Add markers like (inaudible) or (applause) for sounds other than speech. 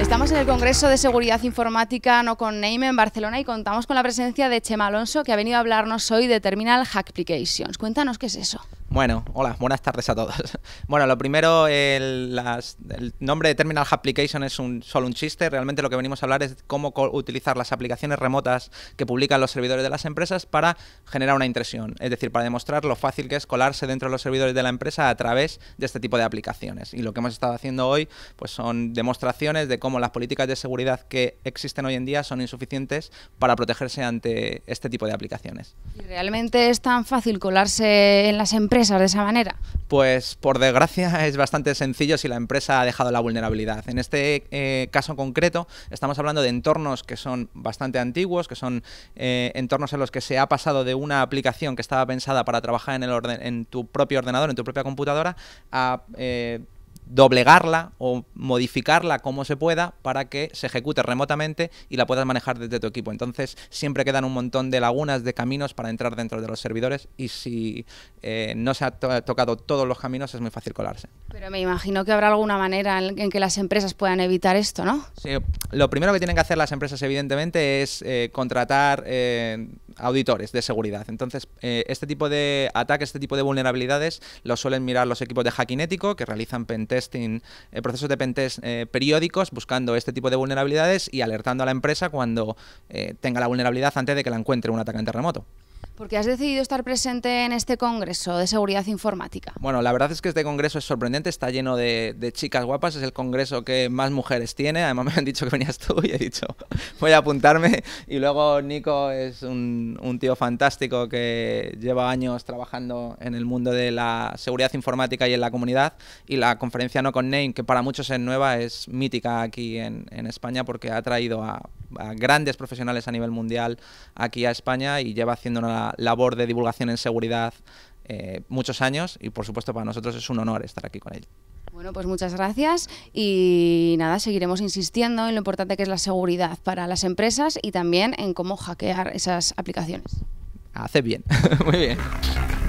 Estamos en el Congreso de Seguridad Informática No con Name en Barcelona y contamos con la presencia de Chema Alonso, que ha venido a hablarnos hoy de Terminal Hack Applications. Cuéntanos qué es eso. Bueno, hola, buenas tardes a todos. (laughs) Bueno, lo primero, el, nombre de Terminal Application es un, solo un chiste. Realmente lo que venimos a hablar es cómo utilizar las aplicaciones remotas que publican los servidores de las empresas para generar una impresión. Es decir, para demostrar lo fácil que es colarse dentro de los servidores de la empresa a través de este tipo de aplicaciones. Y lo que hemos estado haciendo hoy pues son demostraciones de cómo las políticas de seguridad que existen hoy en día son insuficientes para protegerse ante este tipo de aplicaciones. realmente es tan fácil colarse en las empresas? de esa manera? Pues por desgracia (laughs) es bastante sencillo si la empresa ha dejado la vulnerabilidad. En este eh, caso concreto estamos hablando de entornos que son bastante antiguos, que son eh, entornos en los que se ha pasado de una aplicación que estaba pensada para trabajar en, el orden en tu propio ordenador, en tu propia computadora, a... Eh, doblegarla o modificarla como se pueda para que se ejecute remotamente y la puedas manejar desde tu equipo. Entonces siempre quedan un montón de lagunas, de caminos para entrar dentro de los servidores y si eh, no se ha tocado todos los caminos es muy fácil colarse. Pero me imagino que habrá alguna manera en, que las empresas puedan evitar esto, ¿no? Sí, lo primero que tienen que hacer las empresas evidentemente es eh, contratar... Eh, auditores de seguridad. Entonces, eh, este tipo de ataques, este tipo de vulnerabilidades, lo suelen mirar los equipos de hacking ético que realizan pentesting, eh, procesos de pentest eh, periódicos buscando este tipo de vulnerabilidades y alertando a la empresa cuando eh, tenga la vulnerabilidad antes de que la encuentre un atacante remoto. ¿Por qué has decidido estar presente en este Congreso de Seguridad Informática. Bueno, la verdad es que este Congreso es sorprendente, está lleno de, chicas guapas, es el Congreso que más mujeres tiene, además me han dicho que venías tú y he dicho, (laughs) voy a apuntarme. Y luego Nico es un, tío fantástico que lleva años trabajando en el mundo de la seguridad informática y en la comunidad. Y la conferencia No Con Name, que para muchos es nueva, es mítica aquí en, España porque ha traído a, a grandes profesionales a nivel mundial aquí a España y lleva haciendo una labor de divulgación en seguridad eh, muchos años y por supuesto para nosotros es un honor estar aquí con él. Bueno, pues muchas gracias y nada, seguiremos insistiendo en lo importante que es la seguridad para las empresas y también en cómo hackear esas aplicaciones. Hace bien, (laughs) muy bien.